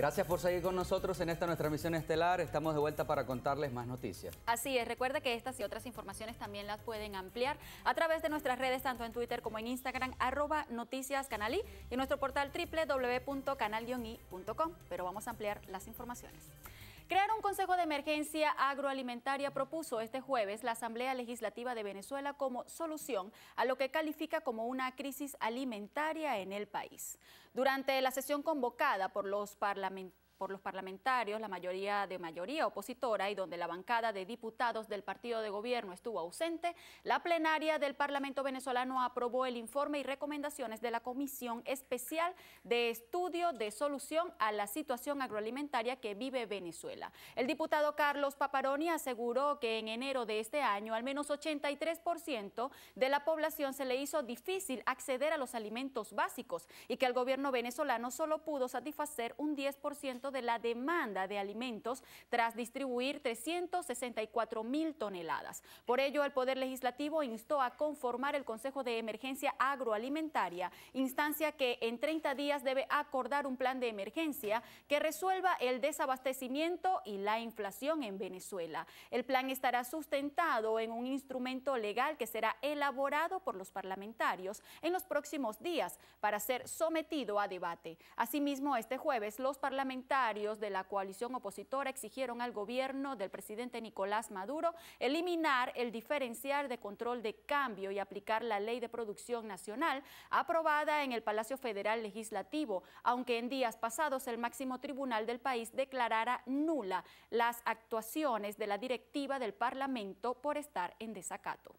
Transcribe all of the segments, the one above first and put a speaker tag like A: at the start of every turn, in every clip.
A: Gracias por seguir con nosotros en esta nuestra misión estelar. Estamos de vuelta para contarles más noticias.
B: Así es, recuerda que estas y otras informaciones también las pueden ampliar a través de nuestras redes, tanto en Twitter como en Instagram, arroba noticias y nuestro portal www.canal-i.com, Pero vamos a ampliar las informaciones. Crear un Consejo de Emergencia Agroalimentaria propuso este jueves la Asamblea Legislativa de Venezuela como solución a lo que califica como una crisis alimentaria en el país. Durante la sesión convocada por los parlamentarios, por los parlamentarios, la mayoría de mayoría opositora y donde la bancada de diputados del partido de gobierno estuvo ausente, la plenaria del Parlamento venezolano aprobó el informe y recomendaciones de la Comisión Especial de Estudio de Solución a la Situación Agroalimentaria que vive Venezuela. El diputado Carlos Paparoni aseguró que en enero de este año al menos 83% de la población se le hizo difícil acceder a los alimentos básicos y que el gobierno venezolano solo pudo satisfacer un 10% de la demanda de alimentos tras distribuir 364 mil toneladas. Por ello, el Poder Legislativo instó a conformar el Consejo de Emergencia Agroalimentaria, instancia que en 30 días debe acordar un plan de emergencia que resuelva el desabastecimiento y la inflación en Venezuela. El plan estará sustentado en un instrumento legal que será elaborado por los parlamentarios en los próximos días para ser sometido a debate. Asimismo, este jueves los parlamentarios de la coalición opositora exigieron al gobierno del presidente Nicolás Maduro eliminar el diferencial de control de cambio y aplicar la ley de producción nacional aprobada en el Palacio Federal Legislativo, aunque en días pasados el máximo tribunal del país declarara nula las actuaciones de la directiva del Parlamento por estar en desacato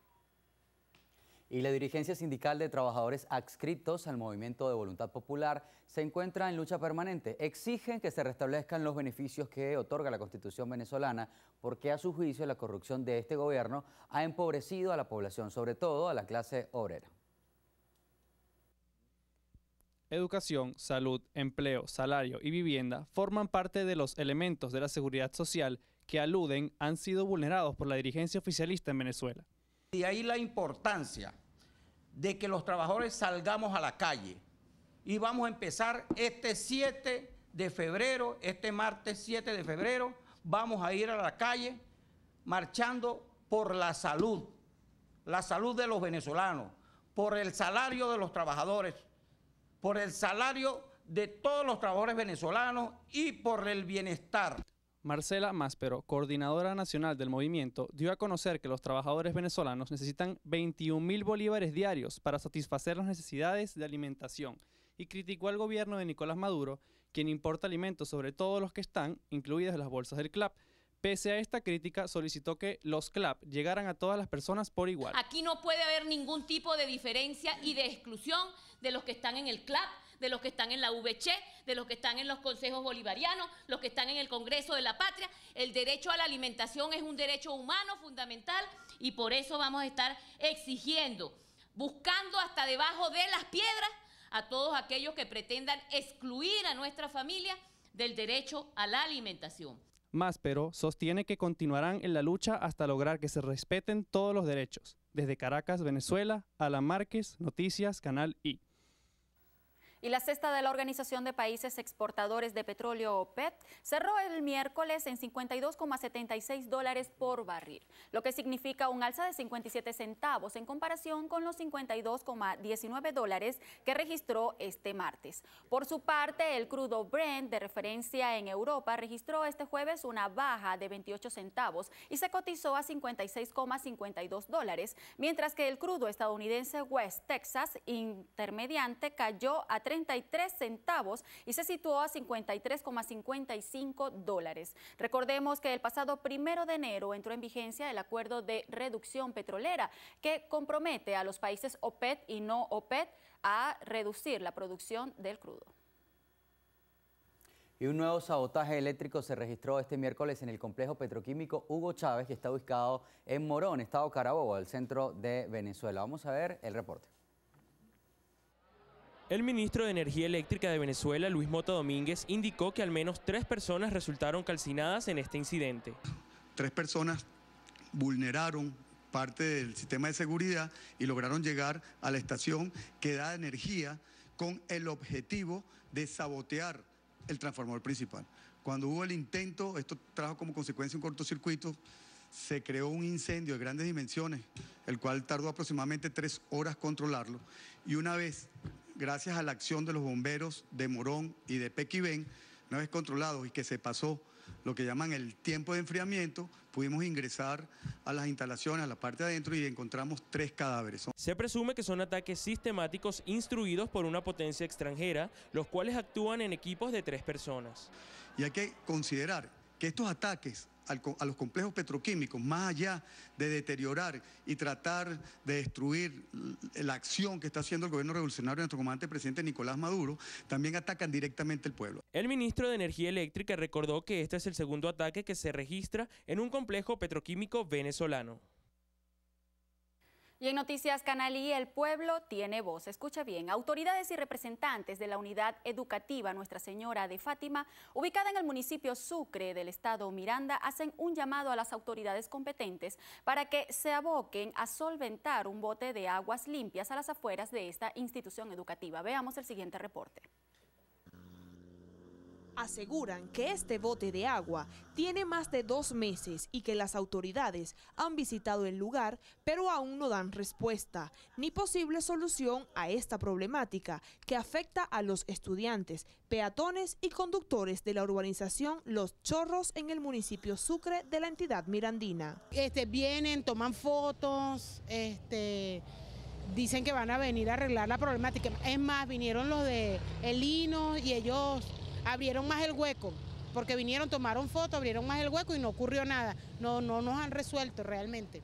A: y la dirigencia sindical de trabajadores adscritos al Movimiento de Voluntad Popular se encuentra en lucha permanente. Exigen que se restablezcan los beneficios que otorga la Constitución venezolana porque a su juicio la corrupción de este gobierno ha empobrecido a la población, sobre todo a la clase obrera.
C: Educación, salud, empleo, salario y vivienda forman parte de los elementos de la seguridad social que aluden han sido vulnerados por la dirigencia oficialista en Venezuela. Y ahí la importancia de que los trabajadores salgamos
A: a la calle. Y vamos a empezar este 7 de febrero, este martes 7 de febrero, vamos a ir a la calle marchando por la salud, la salud de los venezolanos, por el salario de los trabajadores, por el salario de todos los trabajadores venezolanos y por el
C: bienestar. Marcela Máspero, coordinadora nacional del movimiento, dio a conocer que los trabajadores venezolanos necesitan 21 mil bolívares diarios para satisfacer las necesidades de alimentación y criticó al gobierno de Nicolás Maduro, quien importa alimentos sobre todos los que están, incluidas las bolsas del CLAP, Pese a esta crítica, solicitó que los CLAP llegaran a todas las personas por igual.
B: Aquí no puede haber ningún tipo de diferencia y de exclusión de los que están en el CLAP de los que están en la VC, de los que están en los consejos bolivarianos, los que están en el Congreso de la Patria. El derecho a la alimentación es un derecho humano fundamental y por eso vamos a estar exigiendo, buscando hasta debajo de las piedras a todos aquellos que pretendan excluir a nuestra familia del derecho a la alimentación.
C: Más pero sostiene que continuarán en la lucha hasta lograr que se respeten todos los derechos. Desde Caracas, Venezuela, a Márquez, Noticias, Canal I.
B: Y la cesta de la Organización de Países Exportadores de Petróleo, OPEP, e cerró el miércoles en 52,76 dólares por barril, lo que significa un alza de 57 centavos en comparación con los 52,19 dólares que registró este martes. Por su parte, el crudo Brent de referencia en Europa registró este jueves una baja de 28 centavos y se cotizó a 56,52 dólares, mientras que el crudo estadounidense West Texas intermediante cayó a 3 33 centavos y se situó a 53,55 dólares. Recordemos que el pasado primero de enero entró en vigencia el acuerdo de reducción petrolera que compromete a los países OPET y no OPET a reducir la producción del crudo.
A: Y un nuevo sabotaje eléctrico se registró este miércoles en el complejo petroquímico Hugo Chávez, que está ubicado en Morón, estado Carabobo, el centro de Venezuela. Vamos a ver el reporte. El ministro de Energía Eléctrica de Venezuela, Luis Mota Domínguez, indicó que al menos tres personas resultaron calcinadas en este incidente.
D: Tres personas vulneraron parte del sistema de seguridad y lograron llegar a la estación que da energía con el objetivo de sabotear el transformador principal. Cuando hubo el intento, esto trajo como consecuencia un cortocircuito, se creó un incendio de grandes dimensiones, el cual tardó aproximadamente tres horas controlarlo. Y una vez gracias a la acción de los bomberos de Morón y de Pequibén, una es controlados y que se pasó lo que llaman el tiempo de enfriamiento, pudimos ingresar a las instalaciones, a la parte de adentro y encontramos tres cadáveres.
A: Se presume que son ataques sistemáticos instruidos por una potencia extranjera, los cuales actúan en equipos de tres personas.
D: Y hay que considerar que estos ataques a los complejos petroquímicos, más allá de deteriorar y tratar de destruir la acción que está haciendo el gobierno revolucionario de nuestro comandante presidente Nicolás Maduro, también atacan directamente al pueblo.
A: El ministro de Energía Eléctrica recordó que este es el segundo ataque que se registra en un complejo petroquímico venezolano.
B: Y en Noticias Canalí, el pueblo tiene voz. Escucha bien, autoridades y representantes de la unidad educativa Nuestra Señora de Fátima, ubicada en el municipio Sucre del estado Miranda, hacen un llamado a las autoridades competentes para que se aboquen a solventar un bote de aguas limpias a las afueras de esta institución educativa. Veamos el siguiente reporte
C: aseguran que este bote de agua tiene más de dos meses y que las autoridades han visitado el lugar, pero aún no dan respuesta ni posible solución a esta problemática que afecta a los estudiantes, peatones y conductores de la urbanización Los Chorros en el municipio Sucre de la entidad mirandina. Este, vienen, toman fotos, este dicen que van a venir a arreglar la problemática. Es más, vinieron los de El y ellos abrieron más el hueco, porque vinieron, tomaron fotos, abrieron más el hueco y no ocurrió nada. No, no nos han resuelto realmente.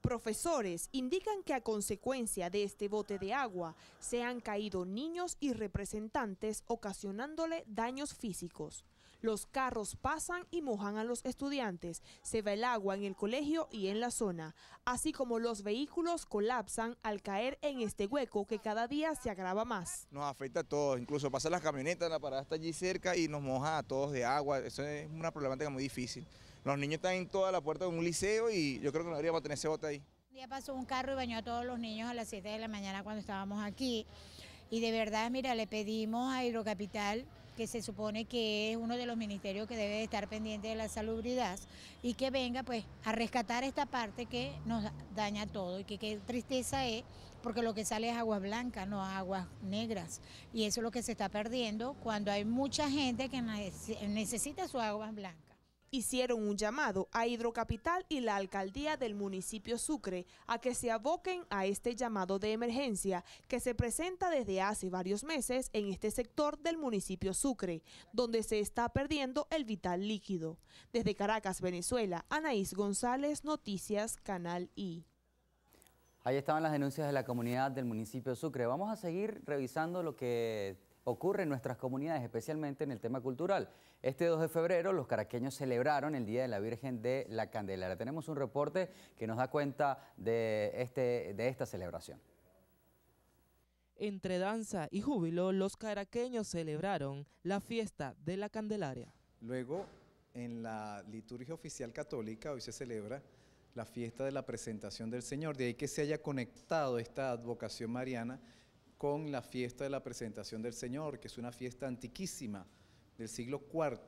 C: Profesores indican que a consecuencia de este bote de agua se han caído niños y representantes ocasionándole daños físicos. Los carros pasan y mojan a los estudiantes. Se va el agua en el colegio y en la zona. Así como los vehículos colapsan al caer en este hueco que cada día se agrava más.
D: Nos afecta a todos. Incluso pasan las camionetas, la parada está allí cerca y nos moja a todos de agua. Eso es una problemática muy difícil. Los niños están en toda la puerta de un liceo y yo creo que no deberíamos tener ese bote ahí.
B: Un día pasó un carro y bañó a todos los niños a las 7 de la mañana cuando estábamos aquí. Y de verdad, mira, le pedimos a Hidrocapital que se supone que es uno de los ministerios que debe estar pendiente de la salubridad y que venga pues a rescatar esta parte que nos daña todo y que qué tristeza es porque lo que sale es agua blanca, no aguas negras y eso es lo que se está perdiendo cuando hay mucha gente que necesita su
C: agua blanca hicieron un llamado a Hidrocapital y la alcaldía del municipio Sucre a que se aboquen a este llamado de emergencia que se presenta desde hace varios meses en este sector del municipio Sucre, donde se está perdiendo el vital líquido. Desde Caracas, Venezuela, Anaís González, Noticias, Canal I.
A: Ahí estaban las denuncias de la comunidad del municipio Sucre. Vamos a seguir revisando lo que ocurre en nuestras comunidades, especialmente en el tema cultural. Este 2 de febrero los caraqueños celebraron el Día de la Virgen de la Candelaria. Tenemos un reporte que nos da cuenta de, este, de esta celebración.
C: Entre danza y júbilo, los caraqueños celebraron la fiesta de la Candelaria.
D: Luego, en la liturgia oficial católica, hoy se celebra la fiesta de la presentación del Señor, de ahí que se haya conectado esta advocación mariana con la fiesta de la presentación del Señor, que es una fiesta antiquísima del siglo IV.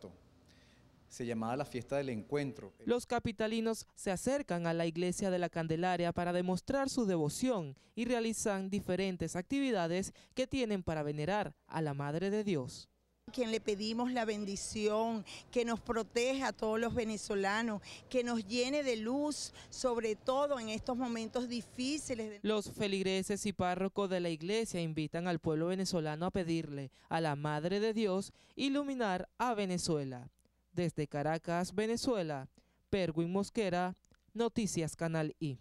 D: Se llamaba la fiesta del encuentro. Los
C: capitalinos se acercan a la iglesia de la Candelaria para demostrar su devoción y realizan diferentes actividades que tienen para venerar a la Madre de Dios quien le pedimos la bendición, que nos proteja a todos los venezolanos, que nos llene de luz, sobre todo en estos momentos difíciles. Los feligreses y párrocos de la iglesia invitan al pueblo venezolano a pedirle a la Madre de Dios iluminar a Venezuela. Desde Caracas, Venezuela, Perwin Mosquera, Noticias Canal I.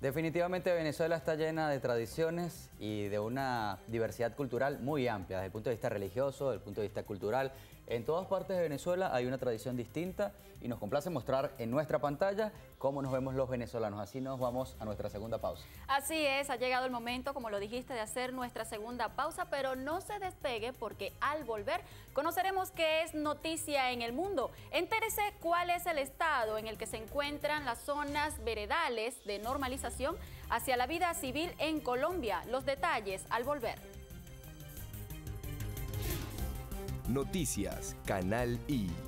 A: Definitivamente Venezuela está llena de tradiciones y de una diversidad cultural muy amplia, desde el punto de vista religioso, desde el punto de vista cultural, en todas partes de Venezuela hay una tradición distinta y nos complace mostrar en nuestra pantalla cómo nos vemos los venezolanos. Así nos vamos a nuestra segunda pausa.
B: Así es, ha llegado el momento, como lo dijiste, de hacer nuestra segunda pausa, pero no se despegue porque al volver conoceremos qué es noticia en el mundo. Entérese cuál es el estado en el que se encuentran las zonas veredales de normalización hacia la vida civil en Colombia. Los detalles al volver.
D: Noticias, Canal I.